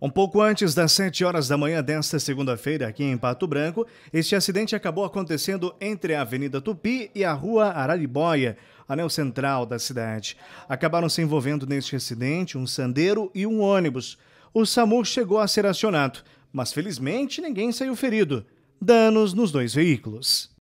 Um pouco antes das 7 horas da manhã desta segunda-feira, aqui em Pato Branco, este acidente acabou acontecendo entre a Avenida Tupi e a Rua Araribóia, anel central da cidade. Acabaram se envolvendo neste acidente um sandeiro e um ônibus. O SAMU chegou a ser acionado, mas felizmente ninguém saiu ferido. Danos nos dois veículos.